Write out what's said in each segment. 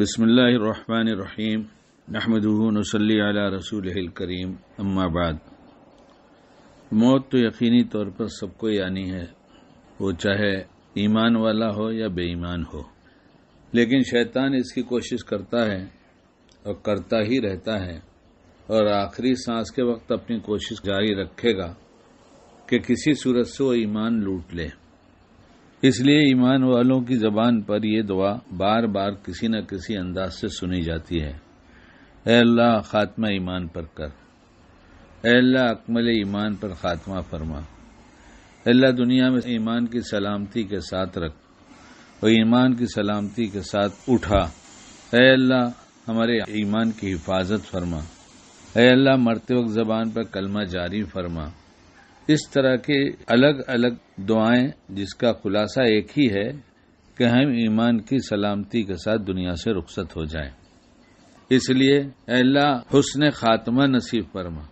بسم اللہ الرحمن الرحیم نصلی علیہ رسول کریم اما بعد موت تو یقینی طور پر سب کو یعنی ہے وہ چاہے ایمان والا ہو یا بے ایمان ہو لیکن شیطان اس کی کوشش کرتا ہے اور کرتا ہی رہتا ہے اور آخری سانس کے وقت اپنی کوشش جاری رکھے گا کہ کسی صورت سے وہ ایمان لوٹ لے اس لیے ایمان والوں کی زبان پر یہ دعا بار بار کسی نہ کسی انداز سے سنی جاتی ہے اے اللہ خاتمہ ایمان پر کر اے اللہ اکمل ایمان پر خاتمہ فرما اے اللہ دنیا میں ایمان کی سلامتی کے ساتھ رکھ اور ایمان کی سلامتی کے ساتھ اٹھا اے اللہ ہمارے ایمان کی حفاظت فرما اے اللہ مرتے وقت زبان پر کلمہ جاری فرما اس طرح کے الگ الگ دعائیں جس کا خلاصہ ایک ہی ہے کہ ہم ایمان کی سلامتی کے ساتھ دنیا سے رخصت ہو جائیں اس لیے اللہ حسن خاتمہ نصیب فرما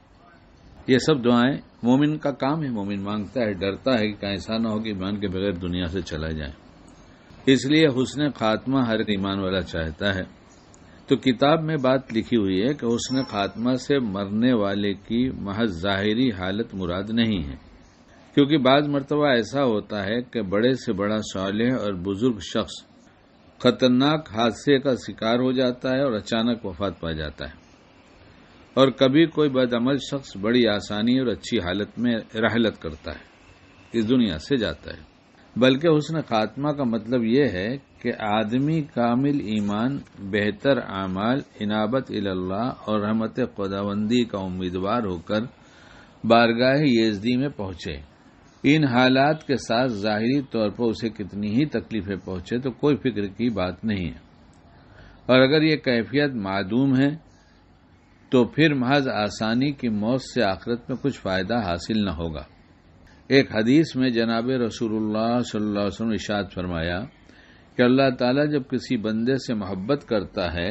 یہ سب دعائیں مومن کا کام ہے مومن مانگتا ہے ڈرتا ہے کہ کہیں ایسا نہ ہو کہ ایمان کے بغیر دنیا سے چلا جائیں اس لیے حسن خاتمہ ہر ایمان والا چاہتا ہے تو کتاب میں بات لکھی ہوئی ہے کہ اس نے خاتمہ سے مرنے والے کی محض ظاہری حالت مراد نہیں ہے کیونکہ بعض مرتبہ ایسا ہوتا ہے کہ بڑے سے بڑا صالح اور بزرگ شخص خطرناک حادثے کا شکار ہو جاتا ہے اور اچانک وفات پا جاتا ہے اور کبھی کوئی بدعمل شخص بڑی آسانی اور اچھی حالت میں رحلت کرتا ہے اس دنیا سے جاتا ہے بلکہ حسن خاتمہ کا مطلب یہ ہے کہ آدمی کامل ایمان بہتر اعمال انابت الا اور رحمت خداوندی کا امیدوار ہو کر بارگاہ یزدی میں پہنچے ان حالات کے ساتھ ظاہری طور پر اسے کتنی ہی تکلیفیں پہنچے تو کوئی فکر کی بات نہیں ہے اور اگر یہ کیفیت معدوم ہے تو پھر محض آسانی کی موت سے آخرت میں کچھ فائدہ حاصل نہ ہوگا ایک حدیث میں جناب رسول اللہ صلی اللہ علیہ وسلم اشاد فرمایا کہ اللہ تعالیٰ جب کسی بندے سے محبت کرتا ہے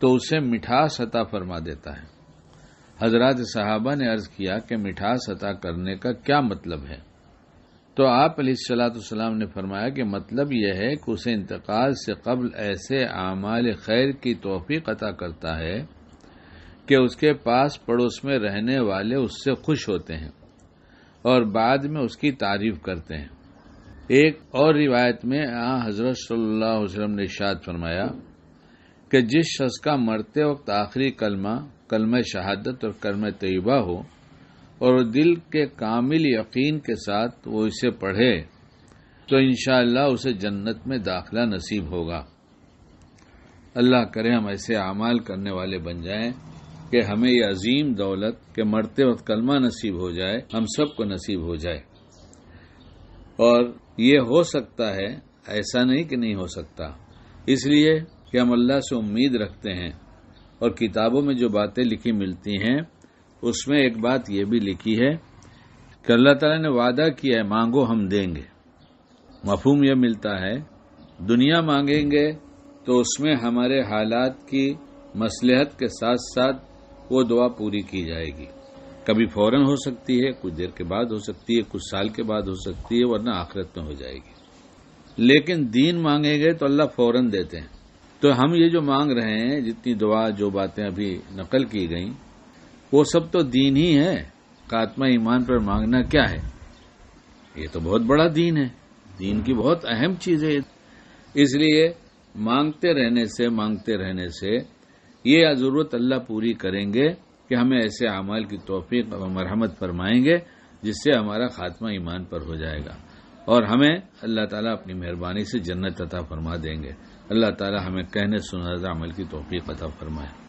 تو اسے مٹھاس عطا فرما دیتا ہے حضرات صحابہ نے ارض کیا کہ مٹھاس عطا کرنے کا کیا مطلب ہے تو آپ علیہ السلاۃ والسلام نے فرمایا کہ مطلب یہ ہے کہ اسے انتقال سے قبل ایسے اعمال خیر کی توفیق عطا کرتا ہے کہ اس کے پاس پڑوس میں رہنے والے اس سے خوش ہوتے ہیں اور بعد میں اس کی تعریف کرتے ہیں ایک اور روایت میں آ حضرت صلی اللہ علیہ وسلم نے شاد فرمایا کہ جس شخص کا مرتے وقت آخری کلمہ کلمہ شہادت اور کلمہ طیبہ ہو اور دل کے کامل یقین کے ساتھ وہ اسے پڑھے تو انشاءاللہ اسے جنت میں داخلہ نصیب ہوگا اللہ کرے ہم ایسے اعمال کرنے والے بن جائیں کہ ہمیں یہ عظیم دولت کہ مرتے وقت کلمہ نصیب ہو جائے ہم سب کو نصیب ہو جائے اور یہ ہو سکتا ہے ایسا نہیں کہ نہیں ہو سکتا اس لیے کہ ہم اللہ سے امید رکھتے ہیں اور کتابوں میں جو باتیں لکھی ملتی ہیں اس میں ایک بات یہ بھی لکھی ہے کہ اللہ تعالیٰ نے وعدہ کیا ہے مانگو ہم دیں گے مفہوم یہ ملتا ہے دنیا مانگیں گے تو اس میں ہمارے حالات کی مسلحت کے ساتھ ساتھ وہ دعا پوری کی جائے گی کبھی فوراً ہو سکتی ہے کچھ دیر کے بعد ہو سکتی ہے کچھ سال کے بعد ہو سکتی ہے ورنہ آخرت میں ہو جائے گی لیکن دین مانگے گئے تو اللہ فوراً دیتے ہیں تو ہم یہ جو مانگ رہے ہیں جتنی دعا جو باتیں ابھی نقل کی گئیں وہ سب تو دین ہی ہے قاتمہ ایمان پر مانگنا کیا ہے یہ تو بہت بڑا دین ہے دین کی بہت اہم چیز ہے اس لیے مانگتے رہنے سے مانگتے رہنے سے یہ ضرورت اللہ پوری کریں گے کہ ہمیں ایسے اعمال کی توفیق مرحمت فرمائیں گے جس سے ہمارا خاتمہ ایمان پر ہو جائے گا اور ہمیں اللہ تعالیٰ اپنی مہربانی سے جنت عطا فرما دیں گے اللہ تعالیٰ ہمیں کہنے سنا عمل کی توفیق عطا فرمائے